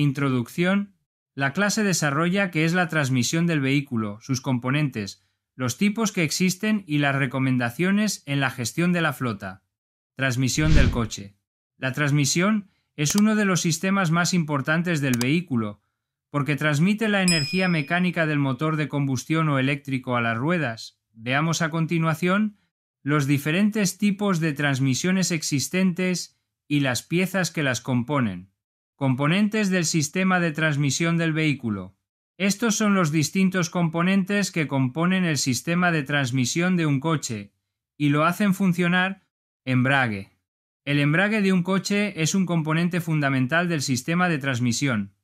Introducción. La clase desarrolla que es la transmisión del vehículo, sus componentes, los tipos que existen y las recomendaciones en la gestión de la flota. Transmisión del coche. La transmisión es uno de los sistemas más importantes del vehículo, porque transmite la energía mecánica del motor de combustión o eléctrico a las ruedas. Veamos a continuación los diferentes tipos de transmisiones existentes y las piezas que las componen. Componentes del sistema de transmisión del vehículo. Estos son los distintos componentes que componen el sistema de transmisión de un coche y lo hacen funcionar embrague. El embrague de un coche es un componente fundamental del sistema de transmisión.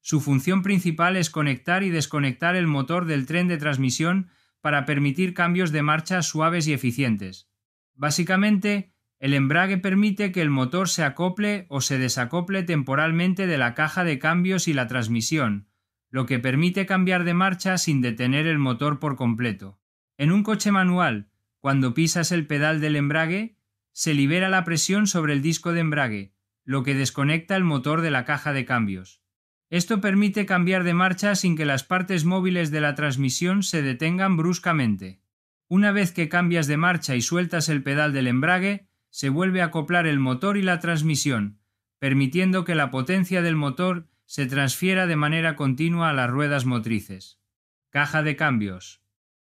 Su función principal es conectar y desconectar el motor del tren de transmisión para permitir cambios de marcha suaves y eficientes. Básicamente, el embrague permite que el motor se acople o se desacople temporalmente de la caja de cambios y la transmisión, lo que permite cambiar de marcha sin detener el motor por completo. En un coche manual, cuando pisas el pedal del embrague, se libera la presión sobre el disco de embrague, lo que desconecta el motor de la caja de cambios. Esto permite cambiar de marcha sin que las partes móviles de la transmisión se detengan bruscamente. Una vez que cambias de marcha y sueltas el pedal del embrague, se vuelve a acoplar el motor y la transmisión, permitiendo que la potencia del motor se transfiera de manera continua a las ruedas motrices. Caja de cambios.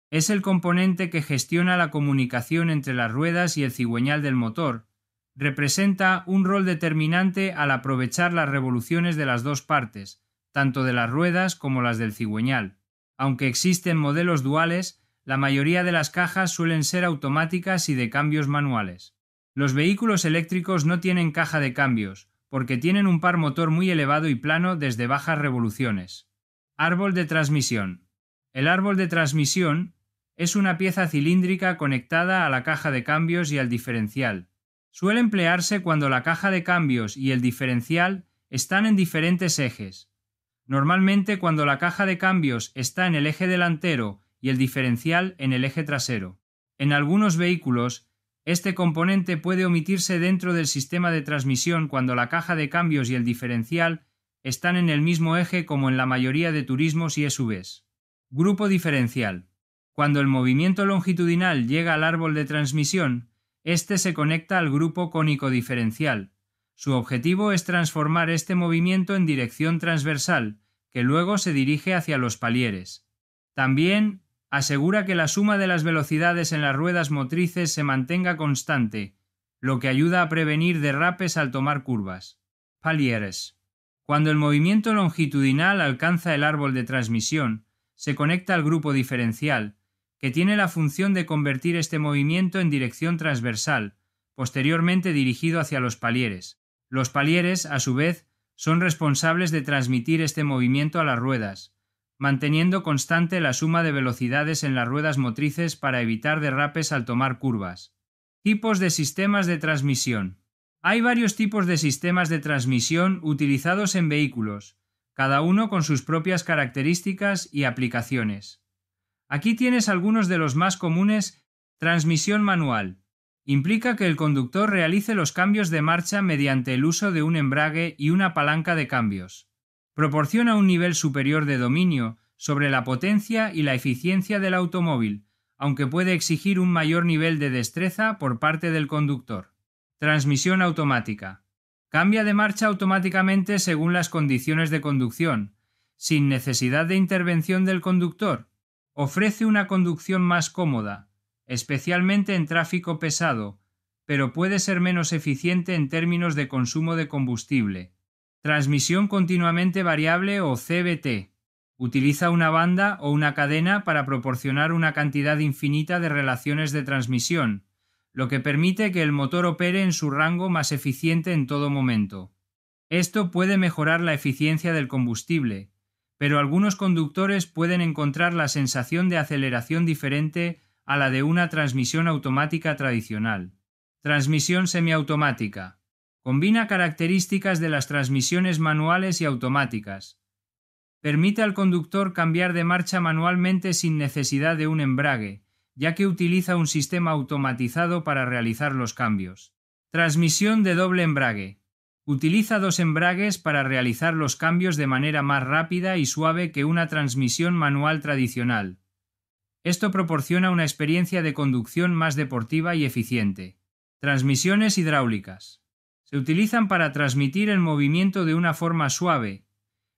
Es el componente que gestiona la comunicación entre las ruedas y el cigüeñal del motor. Representa un rol determinante al aprovechar las revoluciones de las dos partes, tanto de las ruedas como las del cigüeñal. Aunque existen modelos duales, la mayoría de las cajas suelen ser automáticas y de cambios manuales. Los vehículos eléctricos no tienen caja de cambios, porque tienen un par motor muy elevado y plano desde bajas revoluciones. Árbol de transmisión. El árbol de transmisión es una pieza cilíndrica conectada a la caja de cambios y al diferencial. Suele emplearse cuando la caja de cambios y el diferencial están en diferentes ejes. Normalmente cuando la caja de cambios está en el eje delantero y el diferencial en el eje trasero. En algunos vehículos este componente puede omitirse dentro del sistema de transmisión cuando la caja de cambios y el diferencial están en el mismo eje como en la mayoría de turismos y SUVs. Grupo diferencial. Cuando el movimiento longitudinal llega al árbol de transmisión, este se conecta al grupo cónico diferencial. Su objetivo es transformar este movimiento en dirección transversal, que luego se dirige hacia los palieres. También asegura que la suma de las velocidades en las ruedas motrices se mantenga constante, lo que ayuda a prevenir derrapes al tomar curvas. Palieres. Cuando el movimiento longitudinal alcanza el árbol de transmisión, se conecta al grupo diferencial, que tiene la función de convertir este movimiento en dirección transversal, posteriormente dirigido hacia los palieres. Los palieres, a su vez, son responsables de transmitir este movimiento a las ruedas, manteniendo constante la suma de velocidades en las ruedas motrices para evitar derrapes al tomar curvas. Tipos de sistemas de transmisión. Hay varios tipos de sistemas de transmisión utilizados en vehículos, cada uno con sus propias características y aplicaciones. Aquí tienes algunos de los más comunes. Transmisión manual. Implica que el conductor realice los cambios de marcha mediante el uso de un embrague y una palanca de cambios proporciona un nivel superior de dominio sobre la potencia y la eficiencia del automóvil, aunque puede exigir un mayor nivel de destreza por parte del conductor. Transmisión automática. Cambia de marcha automáticamente según las condiciones de conducción, sin necesidad de intervención del conductor. Ofrece una conducción más cómoda, especialmente en tráfico pesado, pero puede ser menos eficiente en términos de consumo de combustible. Transmisión continuamente variable o CBT. Utiliza una banda o una cadena para proporcionar una cantidad infinita de relaciones de transmisión, lo que permite que el motor opere en su rango más eficiente en todo momento. Esto puede mejorar la eficiencia del combustible, pero algunos conductores pueden encontrar la sensación de aceleración diferente a la de una transmisión automática tradicional. Transmisión semiautomática. Combina características de las transmisiones manuales y automáticas. Permite al conductor cambiar de marcha manualmente sin necesidad de un embrague, ya que utiliza un sistema automatizado para realizar los cambios. Transmisión de doble embrague. Utiliza dos embragues para realizar los cambios de manera más rápida y suave que una transmisión manual tradicional. Esto proporciona una experiencia de conducción más deportiva y eficiente. Transmisiones hidráulicas se utilizan para transmitir el movimiento de una forma suave,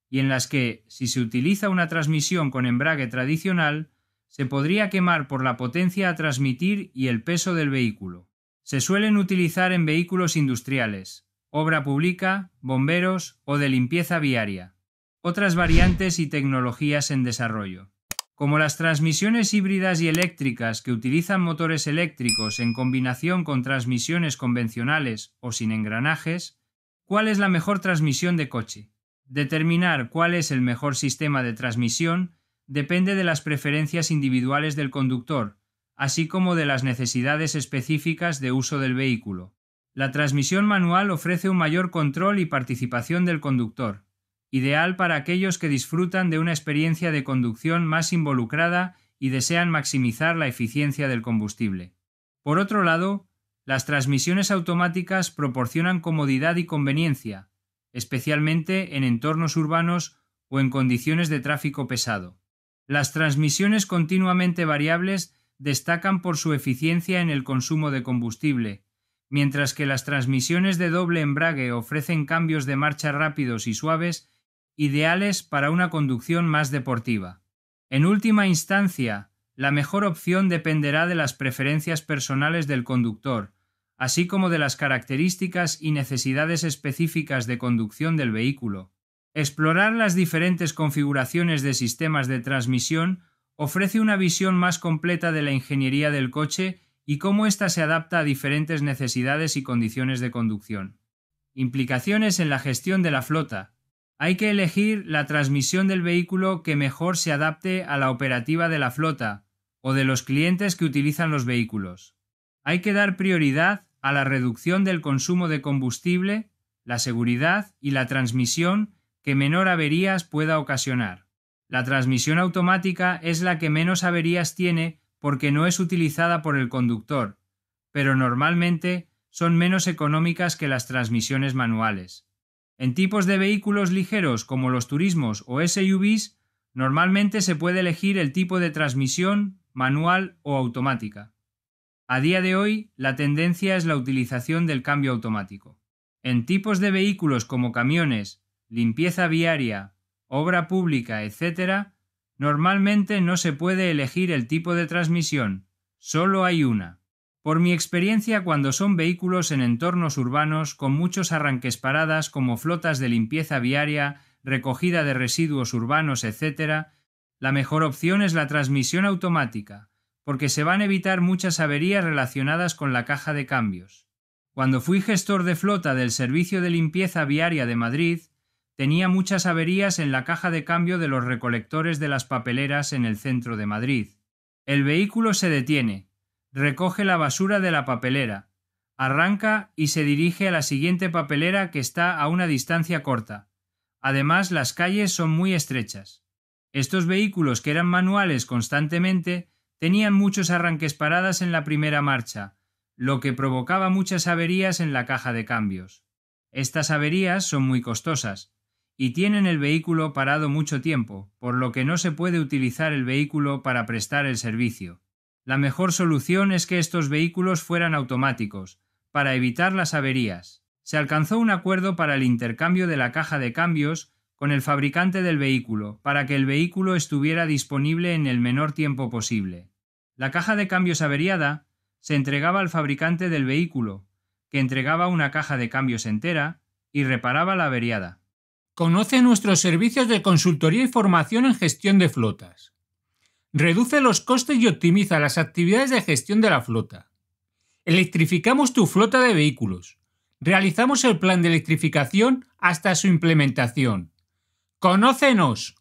y en las que, si se utiliza una transmisión con embrague tradicional, se podría quemar por la potencia a transmitir y el peso del vehículo. Se suelen utilizar en vehículos industriales, obra pública, bomberos o de limpieza viaria. Otras variantes y tecnologías en desarrollo. Como las transmisiones híbridas y eléctricas que utilizan motores eléctricos en combinación con transmisiones convencionales o sin engranajes, ¿cuál es la mejor transmisión de coche? Determinar cuál es el mejor sistema de transmisión depende de las preferencias individuales del conductor, así como de las necesidades específicas de uso del vehículo. La transmisión manual ofrece un mayor control y participación del conductor, ideal para aquellos que disfrutan de una experiencia de conducción más involucrada y desean maximizar la eficiencia del combustible. Por otro lado, las transmisiones automáticas proporcionan comodidad y conveniencia, especialmente en entornos urbanos o en condiciones de tráfico pesado. Las transmisiones continuamente variables destacan por su eficiencia en el consumo de combustible, mientras que las transmisiones de doble embrague ofrecen cambios de marcha rápidos y suaves ideales para una conducción más deportiva. En última instancia, la mejor opción dependerá de las preferencias personales del conductor, así como de las características y necesidades específicas de conducción del vehículo. Explorar las diferentes configuraciones de sistemas de transmisión ofrece una visión más completa de la ingeniería del coche y cómo ésta se adapta a diferentes necesidades y condiciones de conducción. Implicaciones en la gestión de la flota. Hay que elegir la transmisión del vehículo que mejor se adapte a la operativa de la flota o de los clientes que utilizan los vehículos. Hay que dar prioridad a la reducción del consumo de combustible, la seguridad y la transmisión que menor averías pueda ocasionar. La transmisión automática es la que menos averías tiene porque no es utilizada por el conductor, pero normalmente son menos económicas que las transmisiones manuales. En tipos de vehículos ligeros como los turismos o SUVs, normalmente se puede elegir el tipo de transmisión, manual o automática. A día de hoy, la tendencia es la utilización del cambio automático. En tipos de vehículos como camiones, limpieza viaria, obra pública, etc., normalmente no se puede elegir el tipo de transmisión, solo hay una. Por mi experiencia cuando son vehículos en entornos urbanos con muchos arranques paradas como flotas de limpieza viaria, recogida de residuos urbanos, etc., la mejor opción es la transmisión automática, porque se van a evitar muchas averías relacionadas con la caja de cambios. Cuando fui gestor de flota del Servicio de Limpieza Viaria de Madrid, tenía muchas averías en la caja de cambio de los recolectores de las papeleras en el centro de Madrid. El vehículo se detiene, recoge la basura de la papelera, arranca y se dirige a la siguiente papelera que está a una distancia corta. Además, las calles son muy estrechas. Estos vehículos que eran manuales constantemente tenían muchos arranques paradas en la primera marcha, lo que provocaba muchas averías en la caja de cambios. Estas averías son muy costosas y tienen el vehículo parado mucho tiempo, por lo que no se puede utilizar el vehículo para prestar el servicio. La mejor solución es que estos vehículos fueran automáticos, para evitar las averías. Se alcanzó un acuerdo para el intercambio de la caja de cambios con el fabricante del vehículo, para que el vehículo estuviera disponible en el menor tiempo posible. La caja de cambios averiada se entregaba al fabricante del vehículo, que entregaba una caja de cambios entera y reparaba la averiada. Conoce nuestros servicios de consultoría y formación en gestión de flotas. Reduce los costes y optimiza las actividades de gestión de la flota. Electrificamos tu flota de vehículos. Realizamos el plan de electrificación hasta su implementación. ¡Conócenos!